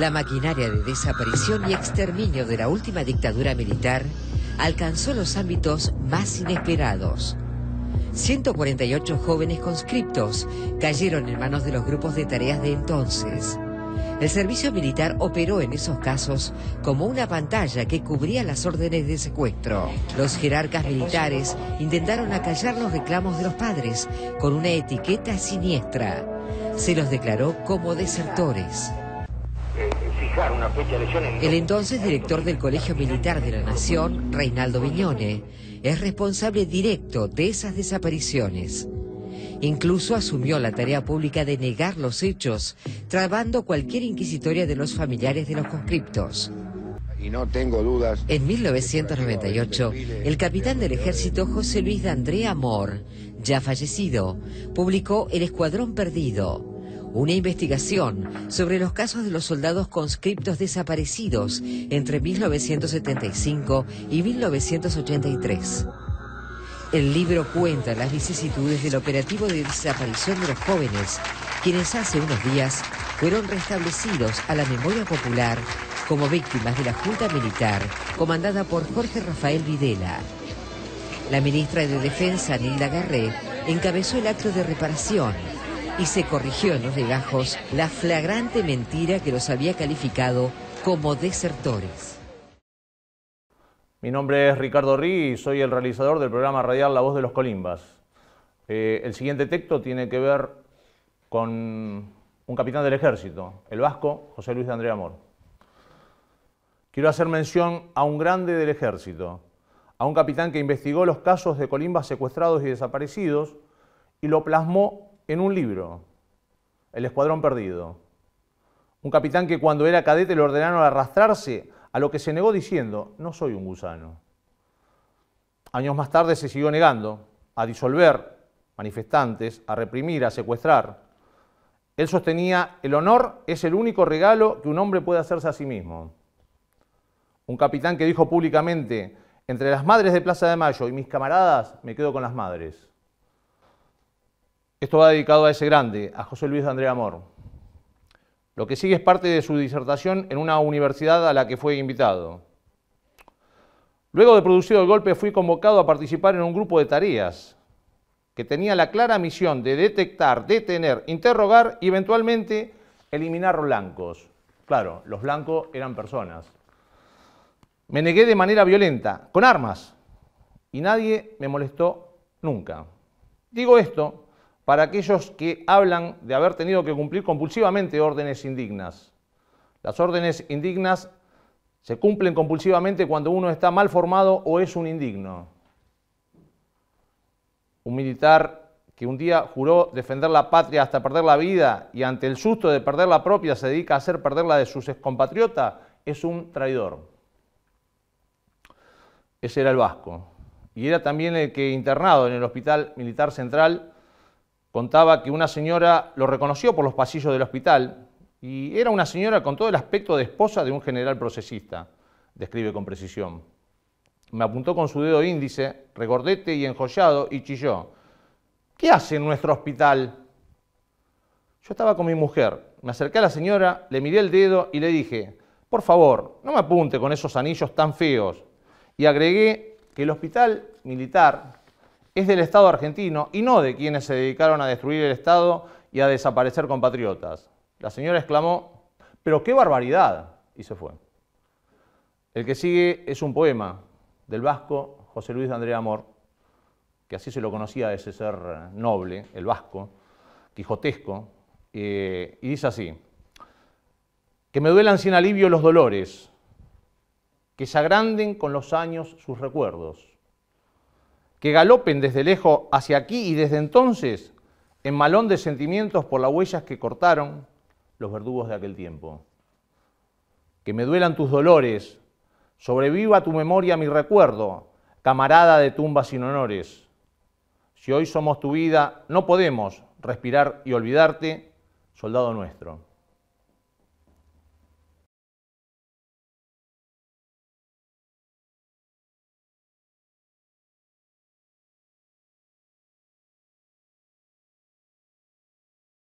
La maquinaria de desaparición y exterminio de la última dictadura militar alcanzó los ámbitos más inesperados. 148 jóvenes conscriptos cayeron en manos de los grupos de tareas de entonces. El servicio militar operó en esos casos como una pantalla que cubría las órdenes de secuestro. Los jerarcas militares intentaron acallar los reclamos de los padres con una etiqueta siniestra. Se los declaró como desertores. El entonces director del Colegio Militar de la Nación, Reinaldo Viñone, es responsable directo de esas desapariciones. Incluso asumió la tarea pública de negar los hechos, trabando cualquier inquisitoria de los familiares de los conscriptos. no tengo dudas. En 1998, el capitán del ejército José Luis de Andrea Amor, ya fallecido, publicó El Escuadrón Perdido, una investigación sobre los casos de los soldados conscriptos desaparecidos entre 1975 y 1983. El libro cuenta las vicisitudes del operativo de desaparición de los jóvenes, quienes hace unos días fueron restablecidos a la memoria popular como víctimas de la Junta Militar comandada por Jorge Rafael Videla. La ministra de Defensa, Nilda Garré, encabezó el acto de reparación y se corrigió en los legajos la flagrante mentira que los había calificado como desertores. Mi nombre es Ricardo Rí y soy el realizador del programa radial La Voz de los Colimbas. Eh, el siguiente texto tiene que ver con un capitán del ejército, el vasco José Luis de Andrea Amor. Quiero hacer mención a un grande del ejército, a un capitán que investigó los casos de Colimbas secuestrados y desaparecidos y lo plasmó en un libro, El Escuadrón Perdido. Un capitán que cuando era cadete le ordenaron arrastrarse, a lo que se negó diciendo, no soy un gusano. Años más tarde se siguió negando a disolver manifestantes, a reprimir, a secuestrar. Él sostenía, el honor es el único regalo que un hombre puede hacerse a sí mismo. Un capitán que dijo públicamente, entre las madres de Plaza de Mayo y mis camaradas, me quedo con las madres. Esto va dedicado a ese grande, a José Luis de Andrea Amor. Lo que sigue es parte de su disertación en una universidad a la que fue invitado. Luego de producido el golpe fui convocado a participar en un grupo de tareas que tenía la clara misión de detectar, detener, interrogar y eventualmente eliminar blancos. Claro, los blancos eran personas. Me negué de manera violenta, con armas, y nadie me molestó nunca. Digo esto para aquellos que hablan de haber tenido que cumplir compulsivamente órdenes indignas. Las órdenes indignas se cumplen compulsivamente cuando uno está mal formado o es un indigno. Un militar que un día juró defender la patria hasta perder la vida y ante el susto de perder la propia se dedica a hacer perder la de sus excompatriotas, es un traidor. Ese era el vasco. Y era también el que internado en el Hospital Militar Central contaba que una señora lo reconoció por los pasillos del hospital y era una señora con todo el aspecto de esposa de un general procesista, describe con precisión. Me apuntó con su dedo índice, recordete y enjollado, y chilló. ¿Qué hace en nuestro hospital? Yo estaba con mi mujer, me acerqué a la señora, le miré el dedo y le dije, por favor, no me apunte con esos anillos tan feos. Y agregué que el hospital militar es del Estado argentino y no de quienes se dedicaron a destruir el Estado y a desaparecer compatriotas. La señora exclamó, pero qué barbaridad, y se fue. El que sigue es un poema del vasco José Luis de Andrea Amor, que así se lo conocía a ese ser noble, el vasco, quijotesco, eh, y dice así, que me duelan sin alivio los dolores, que se agranden con los años sus recuerdos, que galopen desde lejos hacia aquí y desde entonces en malón de sentimientos por las huellas que cortaron los verdugos de aquel tiempo. Que me duelan tus dolores, sobreviva tu memoria mi recuerdo, camarada de tumbas sin honores. Si hoy somos tu vida, no podemos respirar y olvidarte, soldado nuestro.